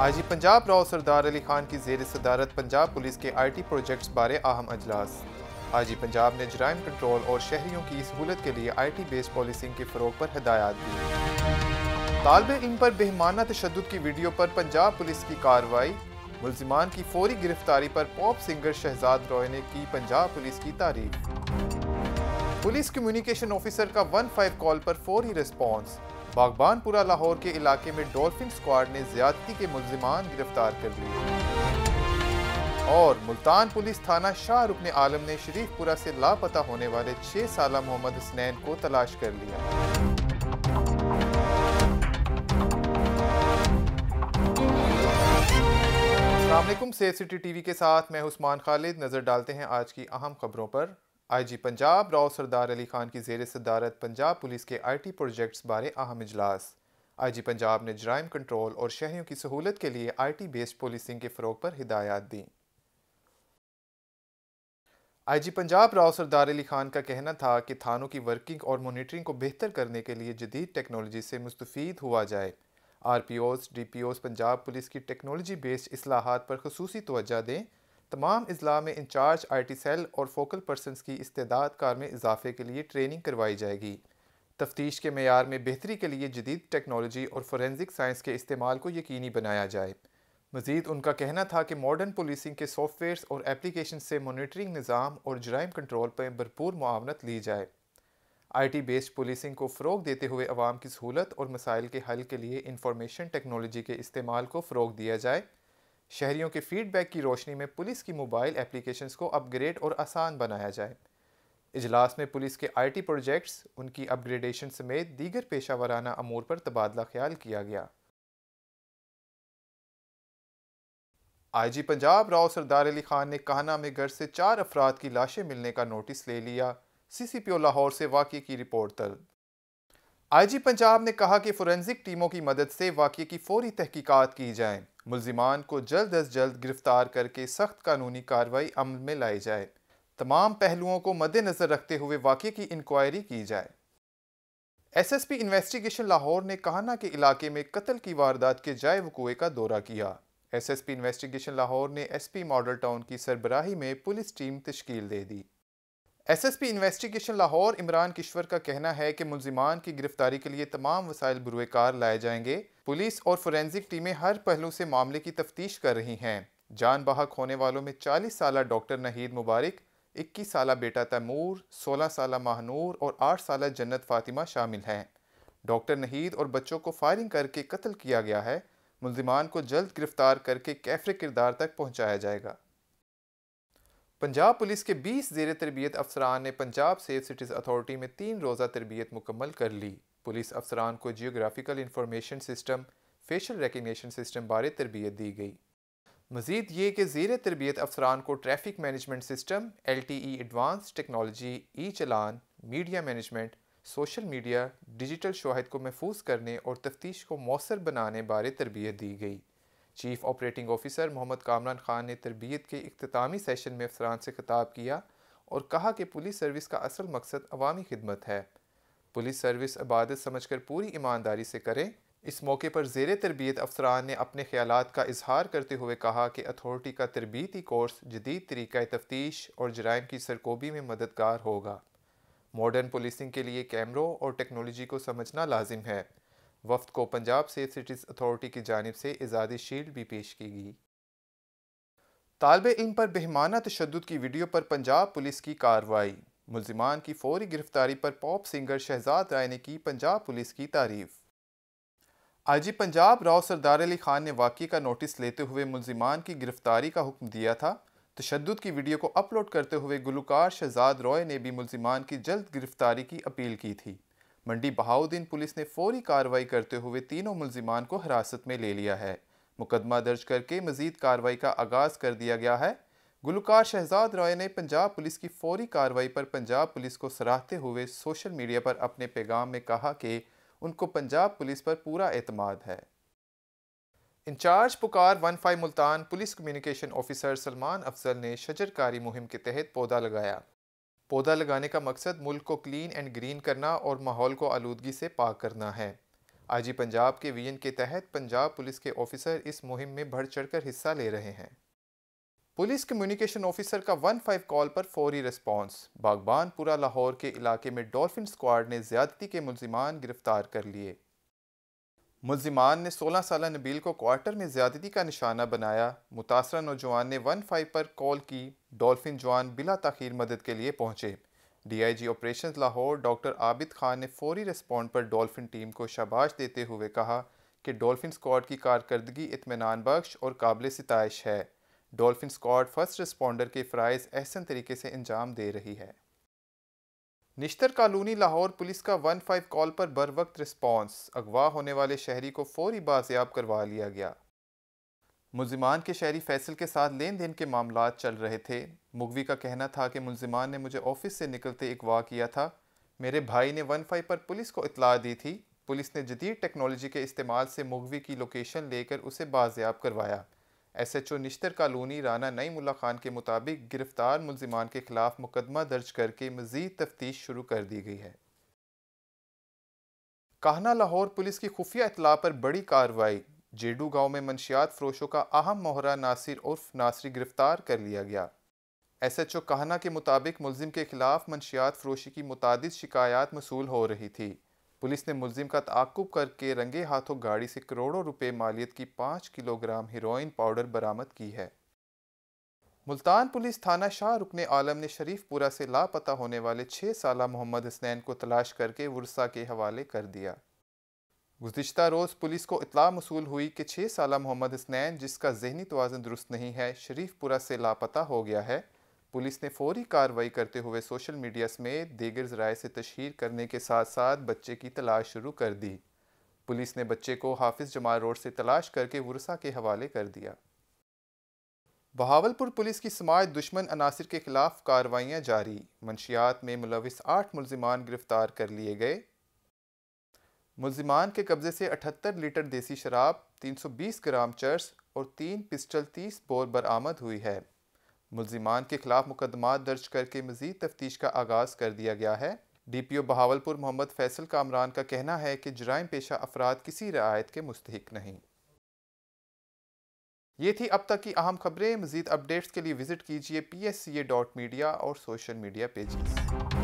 जी पंजाब राव सरदार अली खान की जेर सदारत पंजाब पुलिस के आई टी प्रोजेक्ट्स बारे अहम अजलास जी पंजाब ने जराइम कंट्रोल और शहरीों की सहूलत के लिए आई टी बेस्ड पॉलिसिंग के फ़रोग पर हदायत दी तालब इन पर बेहमाना तशद की वीडियो पर पंजाब पुलिस की कार्रवाई मुलजमान की फौरी गिरफ्तारी पर पॉप सिंगर शहजाद रॉय ने की पंजाब पुलिस की तारीफ पुलिस कम्युनिकेशन ऑफिसर का वन फाइव कॉल पर फौरी रिस्पॉन्स बागबानपुरा लाहौर के इलाके में डॉल्फिन स्क्वाड ने ज्यादती के मुलजमान गिरफ्तार कर लिए और मुल्तान पुलिस थाना शाहरुख ने आलम ने शरीफपुरा से लापता होने वाले छह साल मोहम्मद हसनैन को तलाश कर लिया सिटी टीवी के साथ मैं उस्मान खालिद नज़र डालते हैं आज की अहम खबरों पर आईजी पंजाब राव सरदार अली खान की जेर सदारत पंजाब पुलिस के आईटी प्रोजेक्ट्स बारे अहम इजलास आईजी पंजाब ने जराइम कंट्रोल और शहरों की सहूलत के लिए आईटी बेस्ड पुलिसिंग के फ़रोग पर हिदायत दी आईजी पंजाब राव सरदार अली खान का कहना था कि थानों की वर्किंग और मॉनिटरिंग को बेहतर करने के लिए जदीद टेक्नोलॉजी से मुस्तफ़ हुआ जाए R P Os D P Os Punjab police की टेक्नोलॉजी बेस्ड असलाहत पर खसूसी तोजा दें तमाम अजला में इंचार्ज आई टी सेल और फोकल पर्सनस की इस्तेदाद कार में इजाफे के लिए ट्रेनिंग करवाई जाएगी तफ्तीश के मैार में बेहतरी के लिए जदीद टेक्नोलॉजी और फोरेंसिक साइंस के इस्तेमाल को यकीनी बनाया जाए मजीद उनका कहना था कि मॉडर्न पुलिसिंग के सॉफ्टवेयर और एप्लीकेशन से मोनिटरिंग निज़ाम और जराइम कंट्रोल पर भरपूर मुआवनत ली जाए आई टी बेस्ड पुलिसिंग को फ़रोग देते हुए आवाम की सहूलत और मसाइल के हल के लिए इंफॉर्मेशन टेक्नोलॉजी के इस्तेमाल को फ़रोग दिया जाए शहरीों के फीडबैक की रोशनी में पुलिस की मोबाइल एप्लीकेशंस को अपग्रेड और आसान बनाया जाए इजलास में पुलिस के आईटी प्रोजेक्ट्स उनकी अपग्रेडेशन समेत दीगर पेशा वाराना अमूर पर तबादला ख्याल किया गया आईजी पंजाब राव सरदार अली खान ने कहना में घर से चार अफराद की लाशें मिलने का नोटिस ले लिया सीसीपीओ लाहौर से वाक्य की रिपोर्ट आई आईजी पंजाब ने कहा कि फोरेंसिक टीमों की मदद से वाक्य की फौरी तहकीकत की जाएं मुलजिमान को जल्द अज जल्द गिरफ्तार करके सख्त कानूनी कार्रवाई अमल में लाई जाए तमाम पहलुओं को मद्देनज़र रखते हुए वाक़े की इंक्वायरी की जाए S S P investigation Lahore ने कहाना के इलाके में कत्ल की वारदात के जाए वकुए का दौरा किया S S P investigation Lahore ने एस पी मॉडल टाउन की सरबराही में पुलिस टीम तश्कील दे दी एसएसपी इन्वेस्टिगेशन लाहौर इमरान किश्वर का कहना है कि मुलजिमान की गिरफ्तारी के लिए तमाम वसाइल बुरवेकार लाए जाएंगे पुलिस और फोरेंसिक टीमें हर पहलू से मामले की तफ्तीश कर रही हैं जान बाहक होने वालों में 40 साल डॉक्टर नहीद मुबारक 21 साल बेटा तैमूर 16 साल महानूर और 8 साल जन्नत फातिमा शामिल हैं डॉक्टर नहीद और बच्चों को फायरिंग करके कत्ल किया गया है मुलजिमान को जल्द गिरफ्तार करके कैफरे किरदार तक पहुँचाया जाएगा पंजाब पुलिस के 20 जेर तरबियत अफसरान ने पंजाब सेफ सिटीज़ अथॉरिटी में तीन रोज़ा तरबियत मुकम्मल कर ली पुलिस अफसरान को geographical information system facial recognition system बारे तरबियत दी गई मज़ीद ये कि जेर तरबियत अफसरान को traffic management system L T E advance technology e challan media management social media digital शोहद को महफूज करने और तफ्तीश को मौसर बनाने बारे तरबियत दी गई chief operating officer Mohammad Kamran Khan ने तरबियत के अख्तामी सेशन में अफसरान से खिताब किया और कहा कि पुलिस सर्विस का असल मकसद अवामी खिदमत है पुलिस सर्विस इबादत समझ कर पूरी ईमानदारी से करें इस मौके पर जेर तरबियत अफसरान ने अपने ख्याल का इजहार करते हुए कहा कि अथॉरिटी का तरबियती कोर्स जदीद तरीक़ तफ्तीश और जराइम की सरकोबी में मददगार होगा मॉडर्न पुलिसिंग के लिए कैमरों और टेक्नोलॉजी को समझना लाजिम है वफद को पंजाब सेफ सिटीज़ अथॉरिटी की जानब से आज़ादी शील्ड भी पेश की गई तालब इन पर बेहमाना तशद की वीडियो पर पंजाब पुलिस की कार्रवाई मुलजमान की फौरी गिरफ्तारी पर पॉप सिंगर शहजाद राय ने की पंजाब पुलिस की तारीफ आईजी पंजाब राव सरदार अली खान ने वाक़े का नोटिस लेते हुए मुलजमान की गिरफ्तारी का हुक्म दिया था तशद की वीडियो को अपलोड करते हुए गुलकार शहजाद रॉय ने भी मुलजिमान की जल्द गिरफ्तारी की अपील की थी मंडी बहाउद्दीन पुलिस ने फौरी कार्रवाई करते हुए तीनों मुलजिमान को हिरासत में ले लिया है मुकदमा दर्ज करके मजीद कार्रवाई का आगाज कर दिया गया है गुलकार शहजाद रॉय ने पंजाब पुलिस की फौरी कार्रवाई पर पंजाब पुलिस को सराहते हुए सोशल मीडिया पर अपने पैगाम में कहा कि उनको पंजाब पुलिस पर पूरा अतमाद है इंचार्ज पुकार one five Multan police communication officer Salman Afzal ने शजरकारी मुहिम के तहत पौधा लगाया पौधा लगाने का मकसद मुल्क को क्लीन एंड ग्रीन करना और माहौल को आलूदगी से पाक करना है आजी पंजाब के वीएन के तहत पंजाब पुलिस के ऑफिसर इस मुहिम में बढ़ चढ़कर हिस्सा ले रहे हैं पुलिस कम्युनिकेशन ऑफिसर का वन फाइव कॉल पर फौरी रिस्पांस बागबानपुरा लाहौर के इलाके में डॉल्फिन स्क्वाड ने ज्यादती के मुलजिमान गिरफ्तार कर लिए मुलजिमान ने सोलह साल नबील को क्वार्टर में ज्यादती का निशाना बनाया मुतासर नौजवान ने वन फाइव पर कॉल की डॉल्फिन जवान बिला तखीर मदद के लिए पहुंचे D I G operation Lahore doctor Abid Khan ने फौरी रिस्पॉन्ड पर डॉल्फिन टीम को शबाश देते हुए कहा कि डॉल्फिन स्कॉड की कारकर्दगी इतमान बख्श और काबिल सतश है डॉल्फिन स्कॉड फर्स्ट रिस्पॉन्डर के फ्राइज़ एहसन तरीके से अंजाम दे रही है निश्तर कॉलोनी लाहौर पुलिस का वन फ़ाइव कॉल पर बर वक्त रिस्पॉन्स अगवा होने वाले शहरी को फौरी बाजियाब करवा लिया गया मुलजमान के शहरी फैसल के साथ लेन देन के मामला चल रहे थे मुगवी का कहना था कि मुलजमान ने मुझे ऑफिस से निकलते अगवा किया था मेरे भाई ने वन फाइव पर पुलिस को इतला दी थी पुलिस ने जदीद टेक्नोलॉजी के इस्तेमाल से मुगवी की लोकेशन लेकर उसे बाजियाब करवाया S H O Nishtar colony Rana Naeem Khan के मुताबिक गिरफ्तार मुलजिमान के खिलाफ मुकदमा दर्ज करके मजीद तफ्तीश शुरू कर दी गई है कहना लाहौर पुलिस की खुफिया इतला पर बड़ी कार्रवाई जेडू गांव में मनशियात फरोशों का अहम मोहरा नासिर उर्फ नासरी गिरफ्तार कर लिया गया एस एच ओ कहना के मुताबिक मुलजिम के खिलाफ मनशियात फरोशी की मुतद शिकायत मसूल हो रही थी पुलिस ने मुलजिम का ताकुब करके रंगे हाथों गाड़ी से करोड़ों रुपए मालियत की पाँच किलोग्राम हीरोइन पाउडर बरामद की है मुल्तान पुलिस थाना शाह रुकन आलम ने शरीफपुरा से लापता होने वाले छः साल मोहम्मद हसनैन को तलाश करके वर्सा के हवाले कर दिया गुजशत रोज़ पुलिस को इतला मसूल हुई कि छः साल मोहम्मद हसनैन जिसका जहनी तोज़न दुरुस्त नहीं है शरीफपुरा से लापता हो गया है पुलिस ने फौरी कार्रवाई करते हुए सोशल मीडिया समेत देगर जराए से तशहर करने के साथ साथ बच्चे की तलाश शुरू कर दी पुलिस ने बच्चे को हाफिज जमाल रोड से तलाश करके वरसा के हवाले कर दिया बहावलपुर पुलिस की समाज दुश्मन अनासर के खिलाफ कार्रवाइयाँ जारी मंशियात में मुलविस आठ मुलजमान गिरफ्तार कर लिए गए मुलजमान के कब्जे से अठहत्तर लीटर देसी शराब तीन सौ बीस ग्राम चर्स और तीन पिस्टल तीस बोर बरामद हुई है मुलजिमान के खिलाफ मुकदमा दर्ज करके मजीद तफ्तीश का आगाज़ कर दिया गया है D P O Bahawalpur Mohammad Faisal Kamran का कहना है कि जराइम पेशा अफराद किसी रियायत के मुस्तक नहीं ये थी अब तक की अहम खबरें मजीद अपडेट्स के लिए विजिट कीजिए P S C A dot media और सोशल मीडिया पेजेस